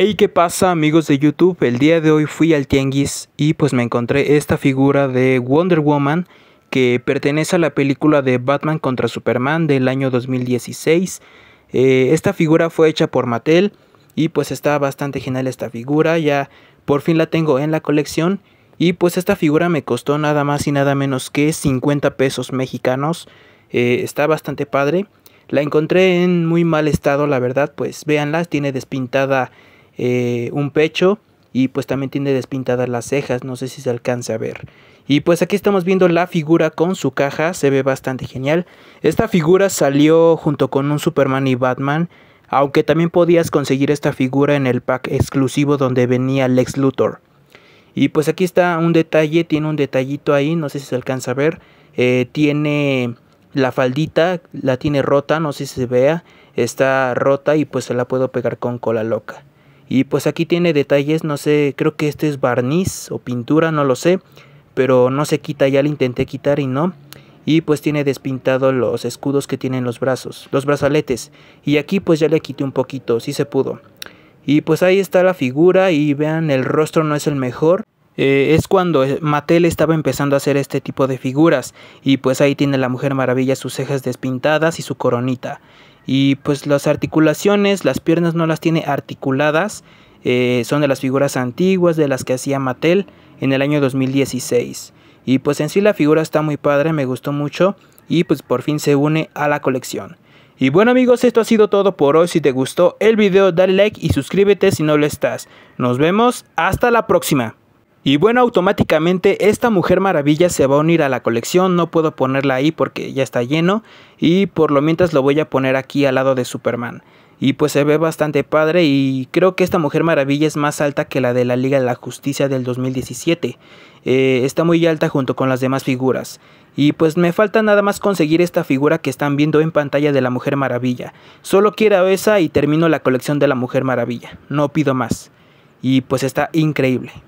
Hey, ¿qué pasa amigos de YouTube? El día de hoy fui al Tianguis y pues me encontré esta figura de Wonder Woman que pertenece a la película de Batman contra Superman del año 2016. Eh, esta figura fue hecha por Mattel y pues está bastante genial esta figura, ya por fin la tengo en la colección y pues esta figura me costó nada más y nada menos que 50 pesos mexicanos, eh, está bastante padre. La encontré en muy mal estado, la verdad, pues véanla, tiene despintada eh, un pecho y pues también tiene despintadas las cejas, no sé si se alcance a ver. Y pues aquí estamos viendo la figura con su caja, se ve bastante genial. Esta figura salió junto con un Superman y Batman, aunque también podías conseguir esta figura en el pack exclusivo donde venía Lex Luthor. Y pues aquí está un detalle, tiene un detallito ahí, no sé si se alcanza a ver. Eh, tiene la faldita, la tiene rota, no sé si se vea, está rota y pues se la puedo pegar con cola loca. Y pues aquí tiene detalles, no sé, creo que este es barniz o pintura, no lo sé. Pero no se quita, ya le intenté quitar y no. Y pues tiene despintado los escudos que tienen los brazos, los brazaletes. Y aquí pues ya le quité un poquito, si sí se pudo. Y pues ahí está la figura y vean, el rostro no es el mejor. Eh, es cuando eh, Mattel estaba empezando a hacer este tipo de figuras y pues ahí tiene la Mujer Maravilla sus cejas despintadas y su coronita. Y pues las articulaciones, las piernas no las tiene articuladas, eh, son de las figuras antiguas de las que hacía Mattel en el año 2016. Y pues en sí la figura está muy padre, me gustó mucho y pues por fin se une a la colección. Y bueno amigos, esto ha sido todo por hoy. Si te gustó el video, dale like y suscríbete si no lo estás. Nos vemos hasta la próxima. Y bueno, automáticamente esta Mujer Maravilla se va a unir a la colección, no puedo ponerla ahí porque ya está lleno y por lo mientras lo voy a poner aquí al lado de Superman. Y pues se ve bastante padre y creo que esta Mujer Maravilla es más alta que la de la Liga de la Justicia del 2017. Eh, está muy alta junto con las demás figuras. Y pues me falta nada más conseguir esta figura que están viendo en pantalla de la Mujer Maravilla. Solo quiero esa y termino la colección de la Mujer Maravilla. No pido más. Y pues está increíble.